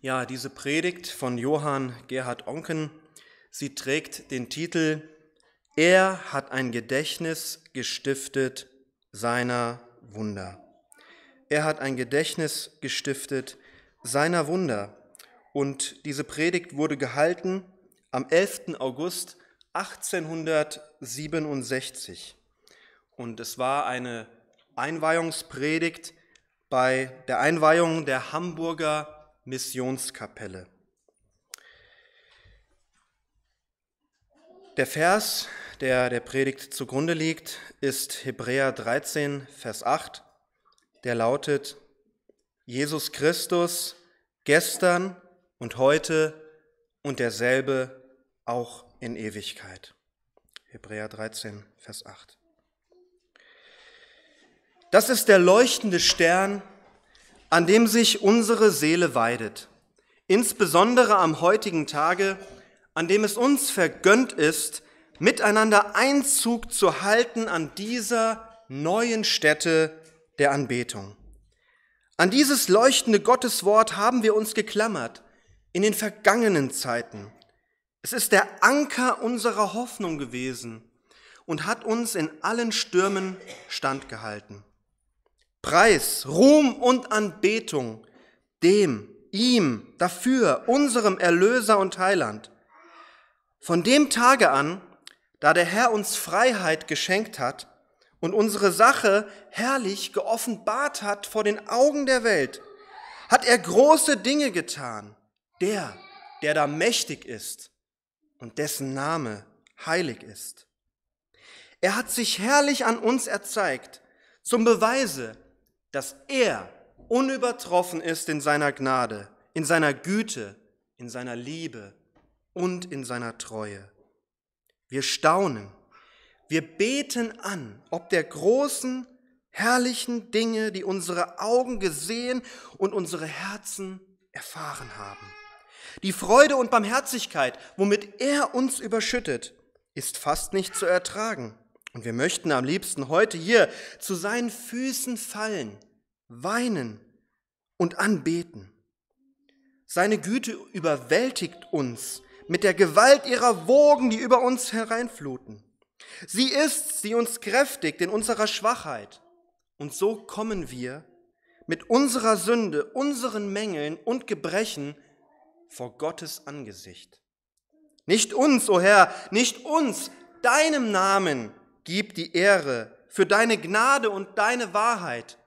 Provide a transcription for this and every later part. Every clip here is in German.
Ja, diese Predigt von Johann Gerhard Onken, sie trägt den Titel Er hat ein Gedächtnis gestiftet seiner Wunder. Er hat ein Gedächtnis gestiftet seiner Wunder. Und diese Predigt wurde gehalten am 11. August 1867. Und es war eine Einweihungspredigt bei der Einweihung der Hamburger Missionskapelle. Der Vers, der der Predigt zugrunde liegt, ist Hebräer 13, Vers 8, der lautet, Jesus Christus gestern und heute und derselbe auch in Ewigkeit. Hebräer 13, Vers 8. Das ist der leuchtende Stern, an dem sich unsere Seele weidet, insbesondere am heutigen Tage, an dem es uns vergönnt ist, miteinander Einzug zu halten an dieser neuen Stätte der Anbetung. An dieses leuchtende Gotteswort haben wir uns geklammert in den vergangenen Zeiten. Es ist der Anker unserer Hoffnung gewesen und hat uns in allen Stürmen standgehalten. Preis, Ruhm und Anbetung dem, ihm, dafür, unserem Erlöser und Heiland. Von dem Tage an, da der Herr uns Freiheit geschenkt hat und unsere Sache herrlich geoffenbart hat vor den Augen der Welt, hat er große Dinge getan, der, der da mächtig ist und dessen Name heilig ist. Er hat sich herrlich an uns erzeigt, zum Beweise, dass er unübertroffen ist in seiner Gnade, in seiner Güte, in seiner Liebe und in seiner Treue. Wir staunen, wir beten an, ob der großen, herrlichen Dinge, die unsere Augen gesehen und unsere Herzen erfahren haben. Die Freude und Barmherzigkeit, womit er uns überschüttet, ist fast nicht zu ertragen. Und wir möchten am liebsten heute hier zu seinen Füßen fallen weinen und anbeten. Seine Güte überwältigt uns mit der Gewalt ihrer Wogen, die über uns hereinfluten. Sie ist, die uns kräftigt in unserer Schwachheit. Und so kommen wir mit unserer Sünde, unseren Mängeln und Gebrechen vor Gottes Angesicht. Nicht uns, o oh Herr, nicht uns, deinem Namen gib die Ehre für deine Gnade und deine Wahrheit,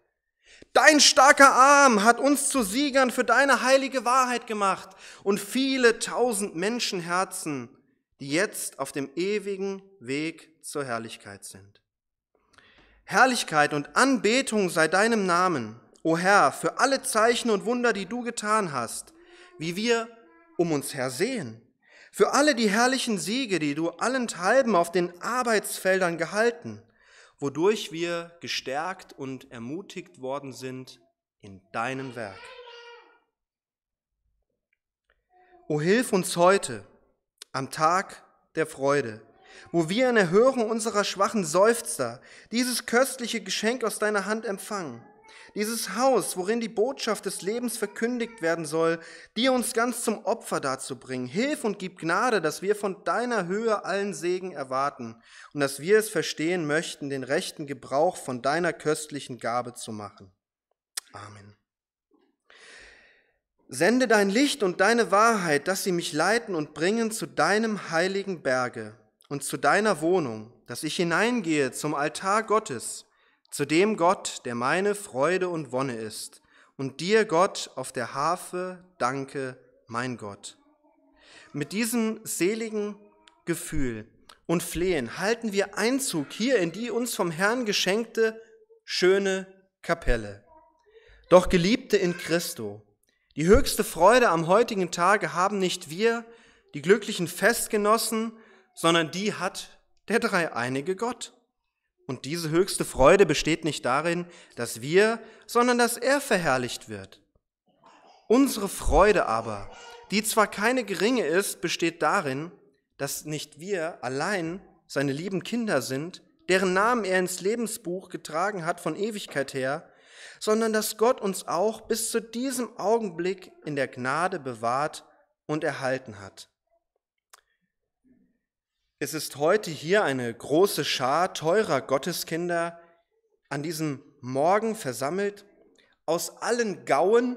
Dein starker Arm hat uns zu Siegern für deine heilige Wahrheit gemacht und viele tausend Menschenherzen, die jetzt auf dem ewigen Weg zur Herrlichkeit sind. Herrlichkeit und Anbetung sei deinem Namen, o Herr, für alle Zeichen und Wunder, die du getan hast, wie wir um uns her sehen, für alle die herrlichen Siege, die du allenthalben auf den Arbeitsfeldern gehalten wodurch wir gestärkt und ermutigt worden sind in deinem Werk. O hilf uns heute am Tag der Freude, wo wir in Erhörung unserer schwachen Seufzer dieses köstliche Geschenk aus deiner Hand empfangen dieses Haus, worin die Botschaft des Lebens verkündigt werden soll, dir uns ganz zum Opfer darzubringen. Hilf und gib Gnade, dass wir von deiner Höhe allen Segen erwarten und dass wir es verstehen möchten, den rechten Gebrauch von deiner köstlichen Gabe zu machen. Amen. Sende dein Licht und deine Wahrheit, dass sie mich leiten und bringen zu deinem heiligen Berge und zu deiner Wohnung, dass ich hineingehe zum Altar Gottes zu dem Gott, der meine Freude und Wonne ist, und dir, Gott, auf der Harfe, danke, mein Gott. Mit diesem seligen Gefühl und Flehen halten wir Einzug hier in die uns vom Herrn geschenkte schöne Kapelle. Doch Geliebte in Christo, die höchste Freude am heutigen Tage haben nicht wir, die glücklichen Festgenossen, sondern die hat der dreieinige Gott. Und diese höchste Freude besteht nicht darin, dass wir, sondern dass er verherrlicht wird. Unsere Freude aber, die zwar keine geringe ist, besteht darin, dass nicht wir allein seine lieben Kinder sind, deren Namen er ins Lebensbuch getragen hat von Ewigkeit her, sondern dass Gott uns auch bis zu diesem Augenblick in der Gnade bewahrt und erhalten hat. Es ist heute hier eine große Schar teurer Gotteskinder an diesem Morgen versammelt aus allen Gauen,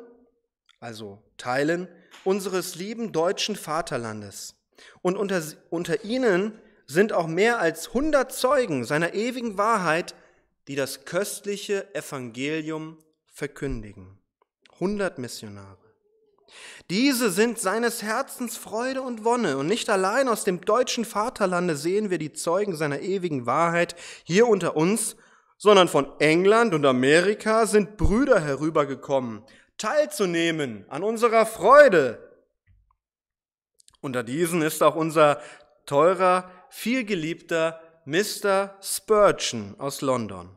also Teilen unseres lieben deutschen Vaterlandes. Und unter, unter ihnen sind auch mehr als 100 Zeugen seiner ewigen Wahrheit, die das köstliche Evangelium verkündigen. 100 Missionare. Diese sind seines Herzens Freude und Wonne, und nicht allein aus dem deutschen Vaterlande sehen wir die Zeugen seiner ewigen Wahrheit hier unter uns, sondern von England und Amerika sind Brüder herübergekommen, teilzunehmen an unserer Freude. Unter diesen ist auch unser teurer, vielgeliebter Mr. Spurgeon aus London.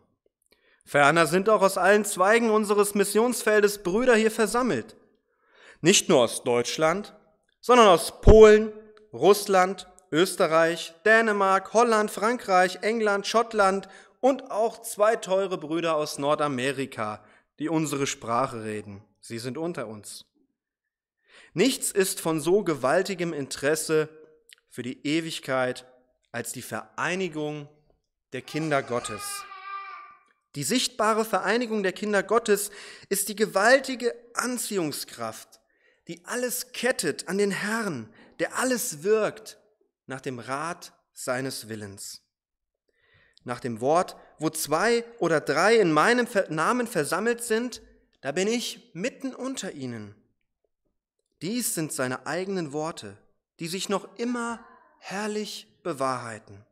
Ferner sind auch aus allen Zweigen unseres Missionsfeldes Brüder hier versammelt. Nicht nur aus Deutschland, sondern aus Polen, Russland, Österreich, Dänemark, Holland, Frankreich, England, Schottland und auch zwei teure Brüder aus Nordamerika, die unsere Sprache reden. Sie sind unter uns. Nichts ist von so gewaltigem Interesse für die Ewigkeit als die Vereinigung der Kinder Gottes. Die sichtbare Vereinigung der Kinder Gottes ist die gewaltige Anziehungskraft, die alles kettet an den Herrn, der alles wirkt nach dem Rat seines Willens. Nach dem Wort, wo zwei oder drei in meinem Namen versammelt sind, da bin ich mitten unter ihnen. Dies sind seine eigenen Worte, die sich noch immer herrlich bewahrheiten.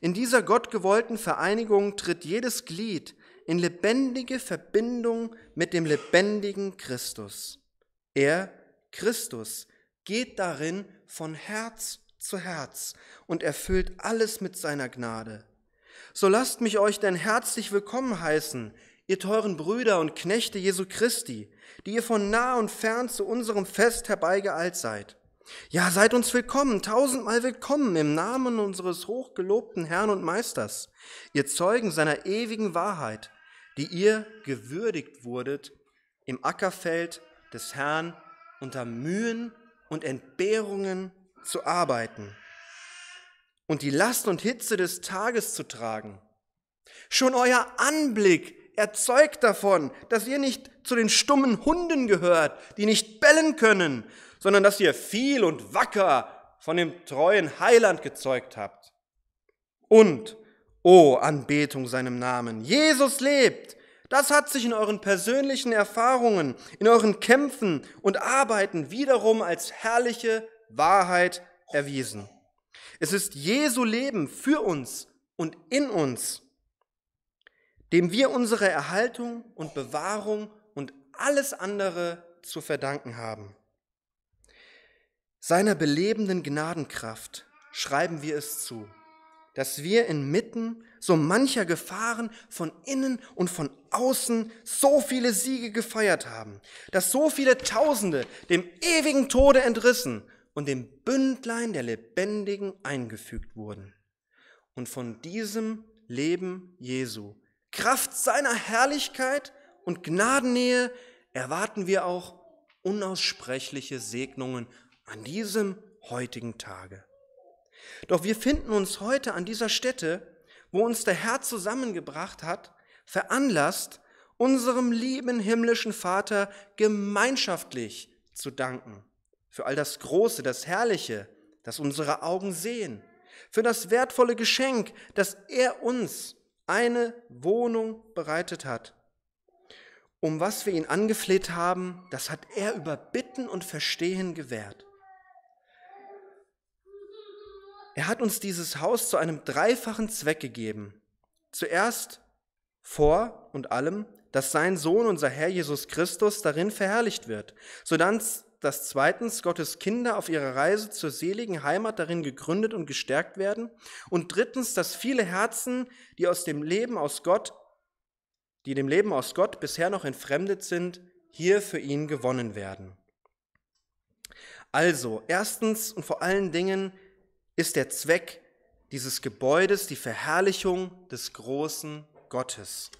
In dieser gottgewollten Vereinigung tritt jedes Glied in lebendige Verbindung mit dem lebendigen Christus er Christus, geht darin von Herz zu Herz und erfüllt alles mit seiner Gnade. So lasst mich euch denn herzlich willkommen heißen, ihr teuren Brüder und Knechte Jesu Christi, die ihr von nah und fern zu unserem Fest herbeigeeilt seid. Ja, seid uns willkommen, tausendmal willkommen im Namen unseres hochgelobten Herrn und Meisters, ihr Zeugen seiner ewigen Wahrheit, die ihr gewürdigt wurdet im Ackerfeld des Herrn unter Mühen und Entbehrungen zu arbeiten und die Last und Hitze des Tages zu tragen. Schon euer Anblick erzeugt davon, dass ihr nicht zu den stummen Hunden gehört, die nicht bellen können, sondern dass ihr viel und wacker von dem treuen Heiland gezeugt habt. Und, o oh Anbetung seinem Namen, Jesus lebt, das hat sich in euren persönlichen Erfahrungen, in euren Kämpfen und Arbeiten wiederum als herrliche Wahrheit erwiesen. Es ist Jesu Leben für uns und in uns, dem wir unsere Erhaltung und Bewahrung und alles andere zu verdanken haben. Seiner belebenden Gnadenkraft schreiben wir es zu dass wir inmitten so mancher Gefahren von innen und von außen so viele Siege gefeiert haben, dass so viele Tausende dem ewigen Tode entrissen und dem Bündlein der Lebendigen eingefügt wurden. Und von diesem Leben Jesu, Kraft seiner Herrlichkeit und Gnadennähe erwarten wir auch unaussprechliche Segnungen an diesem heutigen Tage. Doch wir finden uns heute an dieser Stätte, wo uns der Herr zusammengebracht hat, veranlasst, unserem lieben himmlischen Vater gemeinschaftlich zu danken. Für all das Große, das Herrliche, das unsere Augen sehen. Für das wertvolle Geschenk, das er uns eine Wohnung bereitet hat. Um was wir ihn angefleht haben, das hat er über Bitten und Verstehen gewährt. Er hat uns dieses Haus zu einem dreifachen Zweck gegeben. Zuerst vor und allem, dass sein Sohn, unser Herr Jesus Christus, darin verherrlicht wird, sodann dass zweitens Gottes Kinder auf ihrer Reise zur seligen Heimat darin gegründet und gestärkt werden und drittens, dass viele Herzen, die aus dem Leben aus Gott, die dem Leben aus Gott bisher noch entfremdet sind, hier für ihn gewonnen werden. Also, erstens und vor allen Dingen ist der Zweck dieses Gebäudes die Verherrlichung des großen Gottes.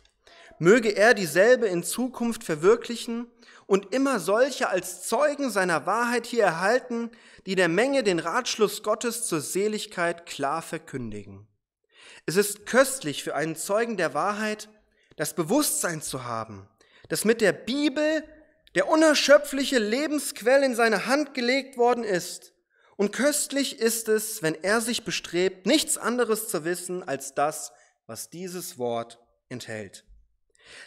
Möge er dieselbe in Zukunft verwirklichen und immer solche als Zeugen seiner Wahrheit hier erhalten, die der Menge den Ratschluss Gottes zur Seligkeit klar verkündigen. Es ist köstlich für einen Zeugen der Wahrheit, das Bewusstsein zu haben, dass mit der Bibel der unerschöpfliche Lebensquell in seine Hand gelegt worden ist und köstlich ist es, wenn er sich bestrebt, nichts anderes zu wissen als das, was dieses Wort enthält.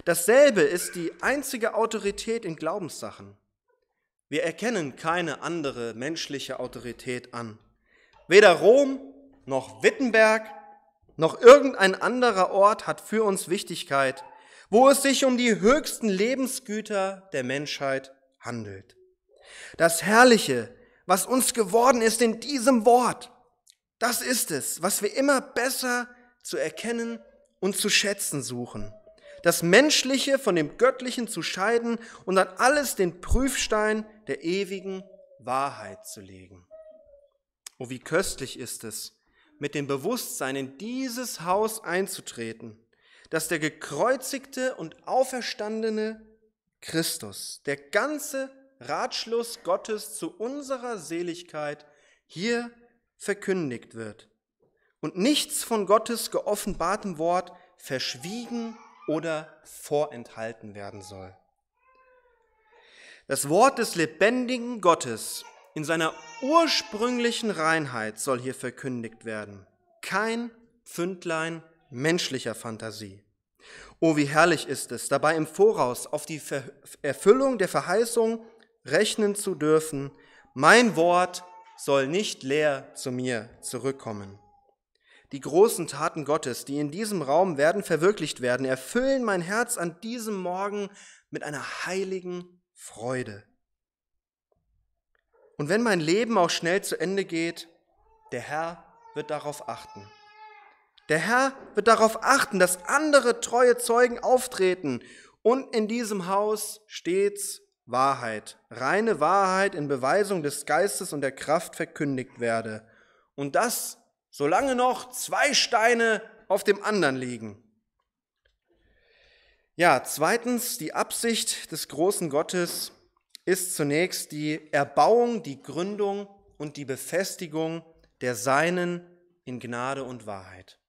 Dasselbe ist die einzige Autorität in Glaubenssachen. Wir erkennen keine andere menschliche Autorität an. Weder Rom noch Wittenberg noch irgendein anderer Ort hat für uns Wichtigkeit, wo es sich um die höchsten Lebensgüter der Menschheit handelt. Das Herrliche, was uns geworden ist in diesem Wort. Das ist es, was wir immer besser zu erkennen und zu schätzen suchen. Das Menschliche von dem Göttlichen zu scheiden und an alles den Prüfstein der ewigen Wahrheit zu legen. Oh, wie köstlich ist es, mit dem Bewusstsein in dieses Haus einzutreten, dass der gekreuzigte und auferstandene Christus, der ganze Ratschluss Gottes zu unserer Seligkeit hier verkündigt wird und nichts von Gottes geoffenbartem Wort verschwiegen oder vorenthalten werden soll. Das Wort des lebendigen Gottes in seiner ursprünglichen Reinheit soll hier verkündigt werden. Kein Pfündlein menschlicher Fantasie. Oh, wie herrlich ist es, dabei im Voraus auf die Erfüllung der Verheißung rechnen zu dürfen, mein Wort soll nicht leer zu mir zurückkommen. Die großen Taten Gottes, die in diesem Raum werden verwirklicht werden, erfüllen mein Herz an diesem Morgen mit einer heiligen Freude. Und wenn mein Leben auch schnell zu Ende geht, der Herr wird darauf achten. Der Herr wird darauf achten, dass andere treue Zeugen auftreten und in diesem Haus stets Wahrheit, reine Wahrheit in Beweisung des Geistes und der Kraft verkündigt werde. Und das, solange noch zwei Steine auf dem anderen liegen. Ja, zweitens, die Absicht des großen Gottes ist zunächst die Erbauung, die Gründung und die Befestigung der Seinen in Gnade und Wahrheit.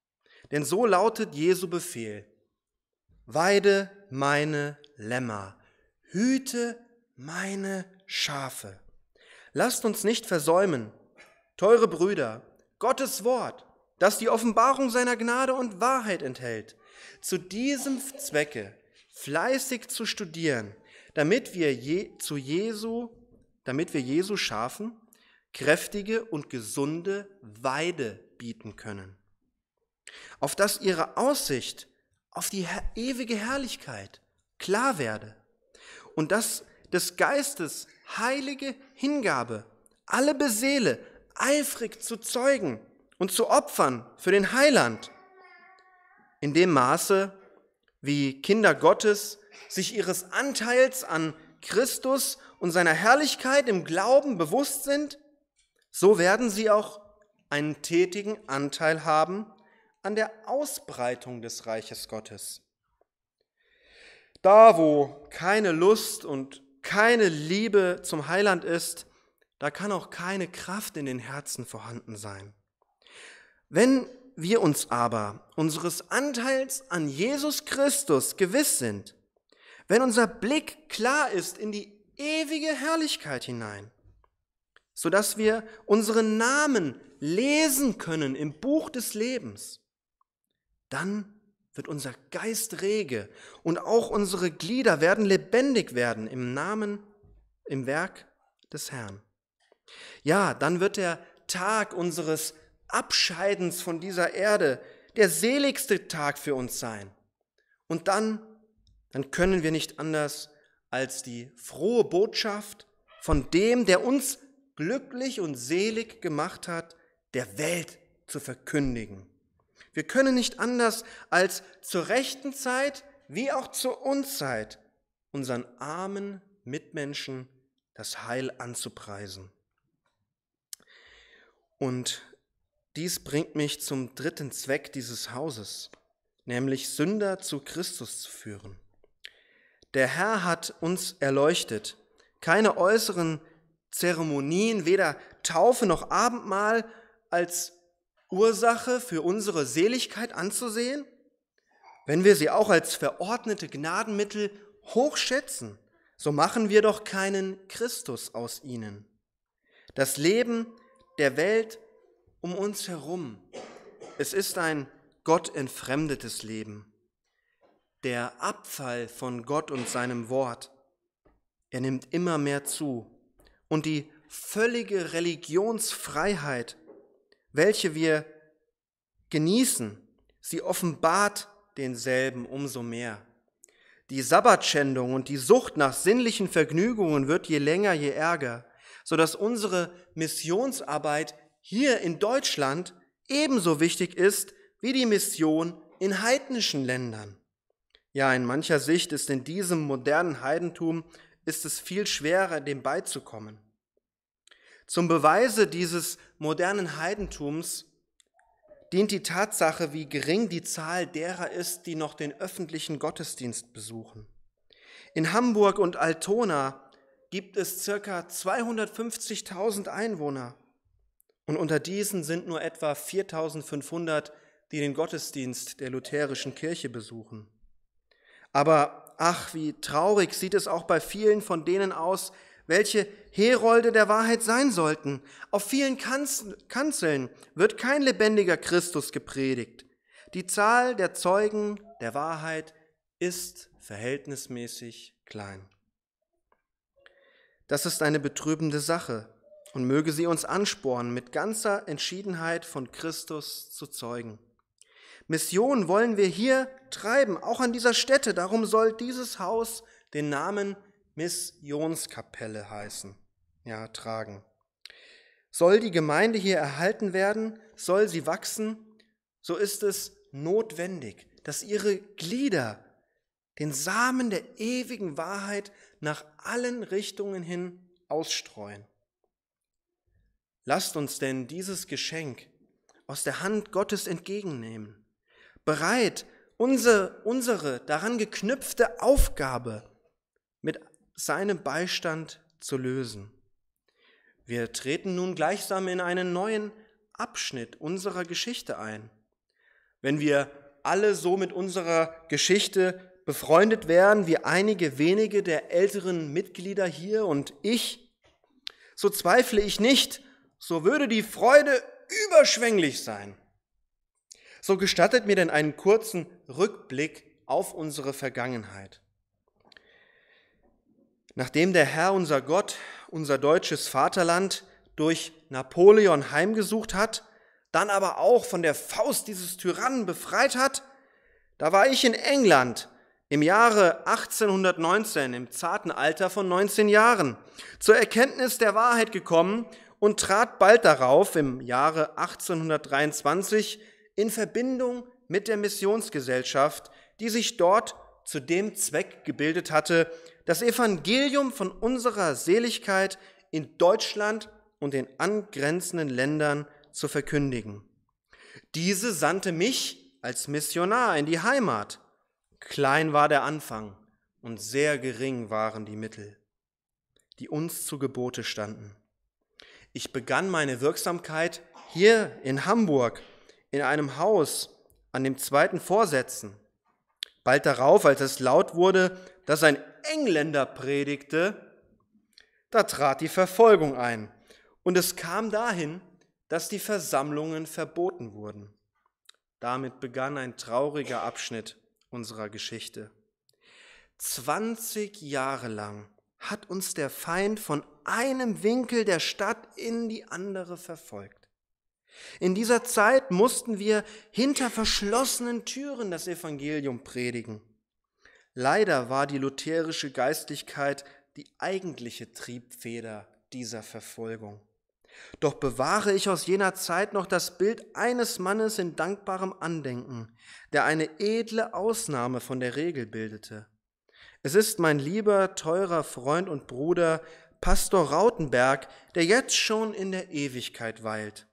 Denn so lautet Jesu Befehl, Weide meine Lämmer, hüte meine Schafe. Lasst uns nicht versäumen, teure Brüder, Gottes Wort, das die Offenbarung seiner Gnade und Wahrheit enthält, zu diesem Zwecke fleißig zu studieren, damit wir je, zu Jesu, damit wir Jesu Schafen kräftige und gesunde Weide bieten können, auf dass ihre Aussicht auf die ewige Herrlichkeit klar werde und dass des Geistes heilige Hingabe, alle Beseele eifrig zu zeugen und zu opfern für den Heiland, in dem Maße, wie Kinder Gottes sich ihres Anteils an Christus und seiner Herrlichkeit im Glauben bewusst sind, so werden sie auch einen tätigen Anteil haben an der Ausbreitung des Reiches Gottes. Da, wo keine Lust und keine Liebe zum Heiland ist, da kann auch keine Kraft in den Herzen vorhanden sein. Wenn wir uns aber unseres Anteils an Jesus Christus gewiss sind, wenn unser Blick klar ist in die ewige Herrlichkeit hinein, sodass wir unseren Namen lesen können im Buch des Lebens, dann wird unser Geist rege und auch unsere Glieder werden lebendig werden im Namen, im Werk des Herrn. Ja, dann wird der Tag unseres Abscheidens von dieser Erde der seligste Tag für uns sein. Und dann, dann können wir nicht anders als die frohe Botschaft von dem, der uns glücklich und selig gemacht hat, der Welt zu verkündigen. Wir können nicht anders, als zur rechten Zeit wie auch zur Unzeit unseren armen Mitmenschen das Heil anzupreisen. Und dies bringt mich zum dritten Zweck dieses Hauses, nämlich Sünder zu Christus zu führen. Der Herr hat uns erleuchtet. Keine äußeren Zeremonien, weder Taufe noch Abendmahl als Ursache für unsere Seligkeit anzusehen, wenn wir sie auch als verordnete Gnadenmittel hochschätzen, so machen wir doch keinen Christus aus ihnen. Das Leben der Welt um uns herum, es ist ein gottentfremdetes Leben, der Abfall von Gott und seinem Wort. Er nimmt immer mehr zu und die völlige Religionsfreiheit welche wir genießen, sie offenbart denselben umso mehr. Die Sabbatschändung und die Sucht nach sinnlichen Vergnügungen wird je länger, je ärger, so dass unsere Missionsarbeit hier in Deutschland ebenso wichtig ist wie die Mission in heidnischen Ländern. Ja, in mancher Sicht ist in diesem modernen Heidentum ist es viel schwerer, dem beizukommen. Zum Beweise dieses modernen Heidentums dient die Tatsache, wie gering die Zahl derer ist, die noch den öffentlichen Gottesdienst besuchen. In Hamburg und Altona gibt es ca. 250.000 Einwohner und unter diesen sind nur etwa 4.500, die den Gottesdienst der lutherischen Kirche besuchen. Aber ach, wie traurig sieht es auch bei vielen von denen aus, welche Herolde der Wahrheit sein sollten. Auf vielen Kanzeln wird kein lebendiger Christus gepredigt. Die Zahl der Zeugen der Wahrheit ist verhältnismäßig klein. Das ist eine betrübende Sache und möge sie uns anspornen, mit ganzer Entschiedenheit von Christus zu zeugen. Mission wollen wir hier treiben, auch an dieser Stätte. Darum soll dieses Haus den Namen Missionskapelle heißen, ja, tragen. Soll die Gemeinde hier erhalten werden, soll sie wachsen, so ist es notwendig, dass ihre Glieder den Samen der ewigen Wahrheit nach allen Richtungen hin ausstreuen. Lasst uns denn dieses Geschenk aus der Hand Gottes entgegennehmen, bereit, unsere, unsere daran geknüpfte Aufgabe mit seinem Beistand zu lösen. Wir treten nun gleichsam in einen neuen Abschnitt unserer Geschichte ein. Wenn wir alle so mit unserer Geschichte befreundet wären, wie einige wenige der älteren Mitglieder hier und ich, so zweifle ich nicht, so würde die Freude überschwänglich sein. So gestattet mir denn einen kurzen Rückblick auf unsere Vergangenheit. Nachdem der Herr, unser Gott, unser deutsches Vaterland durch Napoleon heimgesucht hat, dann aber auch von der Faust dieses Tyrannen befreit hat, da war ich in England im Jahre 1819, im zarten Alter von 19 Jahren, zur Erkenntnis der Wahrheit gekommen und trat bald darauf, im Jahre 1823, in Verbindung mit der Missionsgesellschaft, die sich dort zu dem Zweck gebildet hatte, das Evangelium von unserer Seligkeit in Deutschland und den angrenzenden Ländern zu verkündigen. Diese sandte mich als Missionar in die Heimat. Klein war der Anfang und sehr gering waren die Mittel, die uns zu Gebote standen. Ich begann meine Wirksamkeit hier in Hamburg in einem Haus an dem zweiten Vorsätzen. Bald darauf, als es laut wurde, dass ein Engländer predigte, da trat die Verfolgung ein. Und es kam dahin, dass die Versammlungen verboten wurden. Damit begann ein trauriger Abschnitt unserer Geschichte. 20 Jahre lang hat uns der Feind von einem Winkel der Stadt in die andere verfolgt. In dieser Zeit mussten wir hinter verschlossenen Türen das Evangelium predigen. Leider war die lutherische Geistlichkeit die eigentliche Triebfeder dieser Verfolgung. Doch bewahre ich aus jener Zeit noch das Bild eines Mannes in dankbarem Andenken, der eine edle Ausnahme von der Regel bildete. Es ist mein lieber, teurer Freund und Bruder, Pastor Rautenberg, der jetzt schon in der Ewigkeit weilt.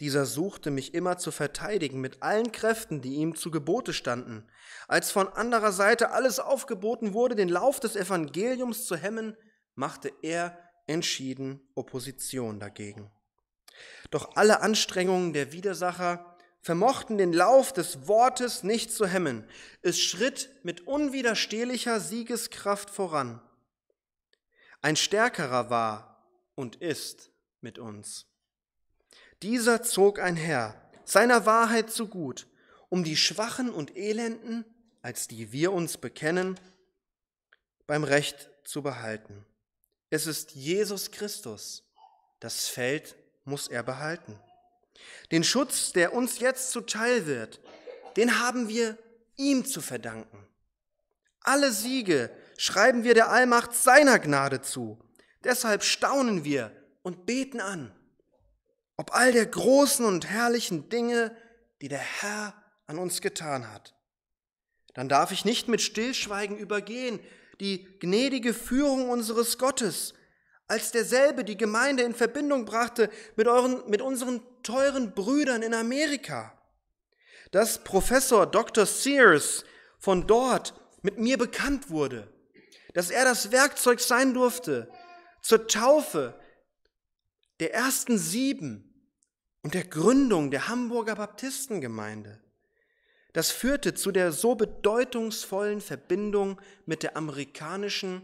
Dieser suchte mich immer zu verteidigen mit allen Kräften, die ihm zu Gebote standen. Als von anderer Seite alles aufgeboten wurde, den Lauf des Evangeliums zu hemmen, machte er entschieden Opposition dagegen. Doch alle Anstrengungen der Widersacher vermochten den Lauf des Wortes nicht zu hemmen. Es schritt mit unwiderstehlicher Siegeskraft voran. Ein Stärkerer war und ist mit uns. Dieser zog einher, seiner Wahrheit zu gut, um die Schwachen und Elenden, als die wir uns bekennen, beim Recht zu behalten. Es ist Jesus Christus. Das Feld muss er behalten. Den Schutz, der uns jetzt zuteil wird, den haben wir ihm zu verdanken. Alle Siege schreiben wir der Allmacht seiner Gnade zu. Deshalb staunen wir und beten an ob all der großen und herrlichen Dinge, die der Herr an uns getan hat. Dann darf ich nicht mit Stillschweigen übergehen die gnädige Führung unseres Gottes, als derselbe die Gemeinde in Verbindung brachte mit, euren, mit unseren teuren Brüdern in Amerika. Dass Professor Dr. Sears von dort mit mir bekannt wurde, dass er das Werkzeug sein durfte zur Taufe der ersten sieben und der Gründung der Hamburger Baptistengemeinde. Das führte zu der so bedeutungsvollen Verbindung mit der amerikanischen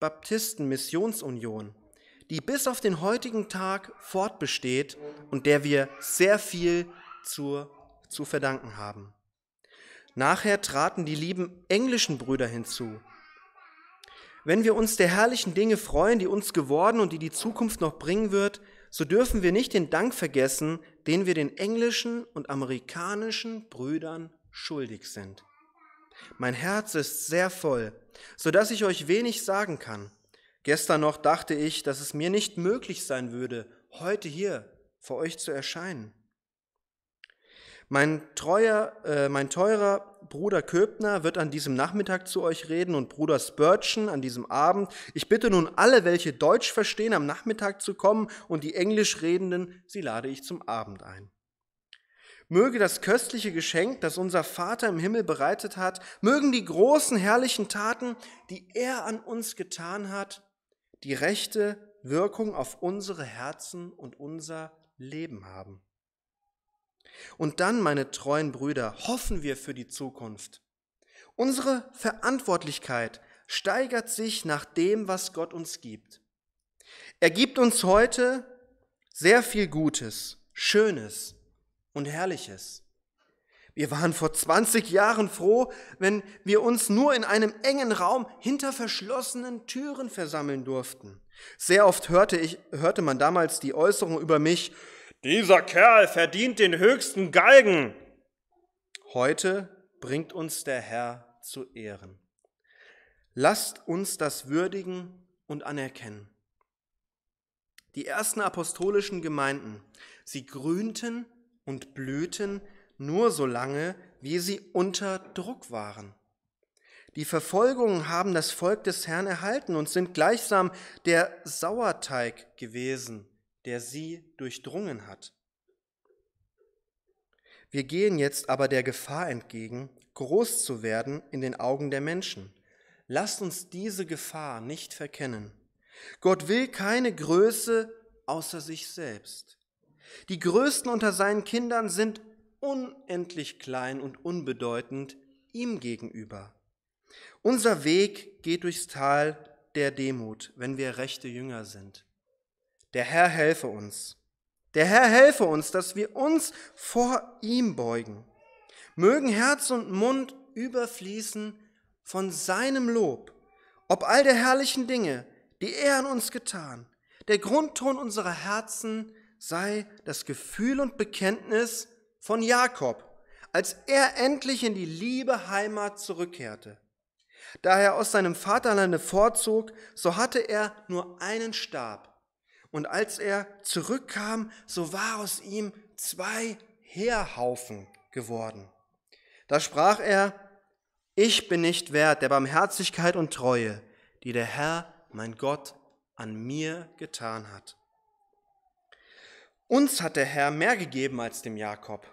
Baptisten-Missionsunion, die bis auf den heutigen Tag fortbesteht und der wir sehr viel zu, zu verdanken haben. Nachher traten die lieben englischen Brüder hinzu. Wenn wir uns der herrlichen Dinge freuen, die uns geworden und die die Zukunft noch bringen wird, so dürfen wir nicht den Dank vergessen, den wir den englischen und amerikanischen Brüdern schuldig sind. Mein Herz ist sehr voll, so dass ich euch wenig sagen kann. Gestern noch dachte ich, dass es mir nicht möglich sein würde, heute hier vor euch zu erscheinen. Mein, treuer, äh, mein teurer Bruder Köbner wird an diesem Nachmittag zu euch reden und Bruder Spurgeon an diesem Abend. Ich bitte nun alle, welche Deutsch verstehen, am Nachmittag zu kommen und die Englischredenden, sie lade ich zum Abend ein. Möge das köstliche Geschenk, das unser Vater im Himmel bereitet hat, mögen die großen herrlichen Taten, die er an uns getan hat, die rechte Wirkung auf unsere Herzen und unser Leben haben. Und dann, meine treuen Brüder, hoffen wir für die Zukunft. Unsere Verantwortlichkeit steigert sich nach dem, was Gott uns gibt. Er gibt uns heute sehr viel Gutes, Schönes und Herrliches. Wir waren vor 20 Jahren froh, wenn wir uns nur in einem engen Raum hinter verschlossenen Türen versammeln durften. Sehr oft hörte, ich, hörte man damals die Äußerung über mich, dieser Kerl verdient den höchsten Galgen. Heute bringt uns der Herr zu Ehren. Lasst uns das würdigen und anerkennen. Die ersten apostolischen Gemeinden, sie grünten und blühten nur so lange, wie sie unter Druck waren. Die Verfolgungen haben das Volk des Herrn erhalten und sind gleichsam der Sauerteig gewesen, der sie durchdrungen hat. Wir gehen jetzt aber der Gefahr entgegen, groß zu werden in den Augen der Menschen. Lasst uns diese Gefahr nicht verkennen. Gott will keine Größe außer sich selbst. Die Größten unter seinen Kindern sind unendlich klein und unbedeutend ihm gegenüber. Unser Weg geht durchs Tal der Demut, wenn wir rechte Jünger sind. Der Herr helfe uns. Der Herr helfe uns, dass wir uns vor ihm beugen. Mögen Herz und Mund überfließen von seinem Lob, ob all der herrlichen Dinge, die er an uns getan. Der Grundton unserer Herzen sei das Gefühl und Bekenntnis von Jakob, als er endlich in die liebe Heimat zurückkehrte. Da er aus seinem Vaterlande vorzog, so hatte er nur einen Stab, und als er zurückkam, so war aus ihm zwei Heerhaufen geworden. Da sprach er, ich bin nicht wert der Barmherzigkeit und Treue, die der Herr, mein Gott, an mir getan hat. Uns hat der Herr mehr gegeben als dem Jakob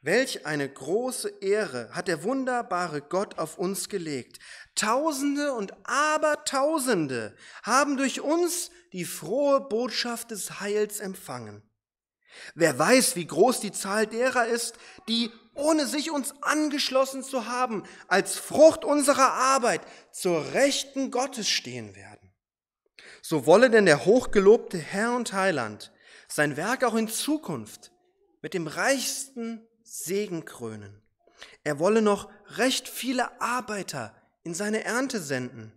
Welch eine große Ehre hat der wunderbare Gott auf uns gelegt. Tausende und Abertausende haben durch uns die frohe Botschaft des Heils empfangen. Wer weiß, wie groß die Zahl derer ist, die, ohne sich uns angeschlossen zu haben, als Frucht unserer Arbeit zur Rechten Gottes stehen werden. So wolle denn der hochgelobte Herr und Heiland sein Werk auch in Zukunft mit dem reichsten Segen krönen. Er wolle noch recht viele Arbeiter in seine Ernte senden,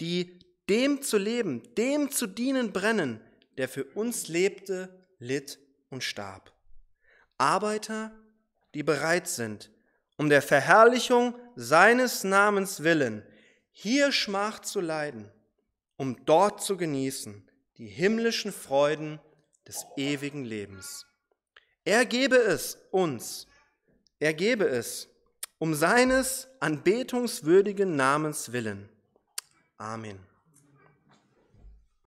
die dem zu leben, dem zu dienen brennen, der für uns lebte, litt und starb. Arbeiter, die bereit sind, um der Verherrlichung seines Namens willen, hier Schmach zu leiden, um dort zu genießen die himmlischen Freuden des ewigen Lebens. Er gebe es uns, er gebe es um seines anbetungswürdigen Namens willen. Amen.